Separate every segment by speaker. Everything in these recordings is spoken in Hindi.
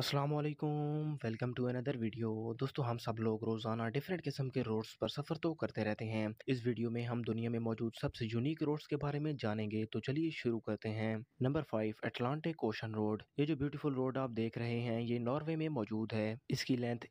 Speaker 1: Aslam welcome to another video दोस्तों हम सब लोग रोज़ाना डिफरेंट किस्म के रोड्स पर सफ़र तो करते रहते हैं इस वीडियो में हम दुनिया में मौजूद सबसे यूनिक रोड्स के बारे में जानेंगे तो चलिए शुरू करते हैं number five Atlantic Ocean Road ये जो ब्यूटीफुल रोड आप देख रहे हैं ये नॉर्वे में मौजूद है इसकी लेंथ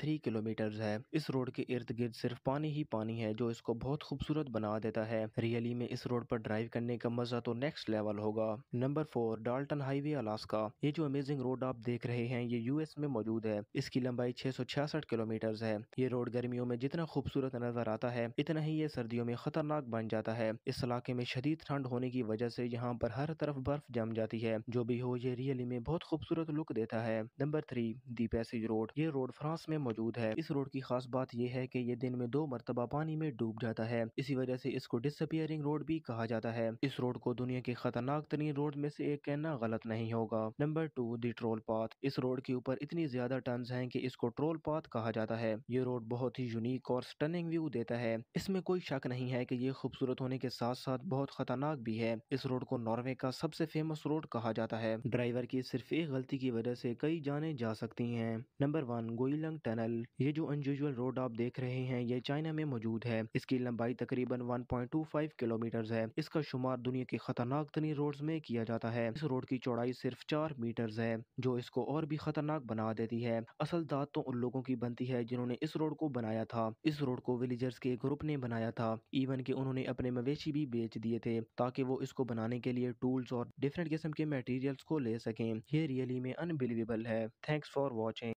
Speaker 1: थ्री किलोमीटर है इस रोड के इर्द गिर्द सिर्फ पानी ही पानी है जो इसको बहुत खूबसूरत बना देता है रियली में इस रोड पर ड्राइव करने का मजा तो नेक्स्ट लेवल होगा number four Dalton highway Alaska ये जो अमेजिंग रोड आप देख रहे गई हैं ये यूएस में मौजूद है इसकी लंबाई छह किलोमीटर है ये रोड गर्मियों में जितना खूबसूरत नजर आता है इतना ही ये सर्दियों में खतरनाक बन जाता है इस इलाके में शदीद ठंड होने की वजह से यहाँ पर हर तरफ बर्फ जम जाती है जो भी हो ये रियली में बहुत खूबसूरत लुक देता है number three the passage road ये रोड फ्रांस में मौजूद है इस रोड की खास बात यह है कि ये दिन में दो मरतबा पानी में डूब जाता है इसी वजह से इसको डिसअपियरिंग रोड भी कहा जाता है इस रोड को दुनिया के खतरनाक तरीन रोड में से एक कहना गलत नहीं होगा number two the troll path इस इस रोड के ऊपर इतनी ज्यादा टर्न्स हैं कि इसको ट्रोल पाथ कहा जाता है ये रोड बहुत ही यूनिक और स्टनिंग व्यू देता है इसमें कोई शक नहीं है कि ये खूबसूरत होने के साथ साथ बहुत खतरनाक भी है इस रोड को नॉर्वे का सबसे फेमस रोड कहा जाता है ड्राइवर की सिर्फ एक गलती की वजह से कई जाने जा सकती हैं नंबर वन गोईलंग टनल ये जो अनयूजल रोड आप देख रहे हैं ये चाइना में मौजूद है इसकी लंबाई तकरीबन 1.25 किलोमीटर है इसका शुमार दुनिया के खतरनाक तरीन रोड में किया जाता है इस रोड की चौड़ाई सिर्फ चार मीटर है जो इसको और भी खतरनाक बना देती है असल दाद तो उन लोगों की बनती है जिन्होंने इस रोड को बनाया था इस रोड को विलेजर्स के ग्रुप ने बनाया था इवन की उन्होंने अपने मवेशी भी बेच दिए थे ताकि वो इसको बनाने के लिए टूल्स और डिफरेंट किस्म के मटेरियल्स को ले सकें ये रियली में अनबिलीवेबल है थैंक्स फॉर वॉचिंग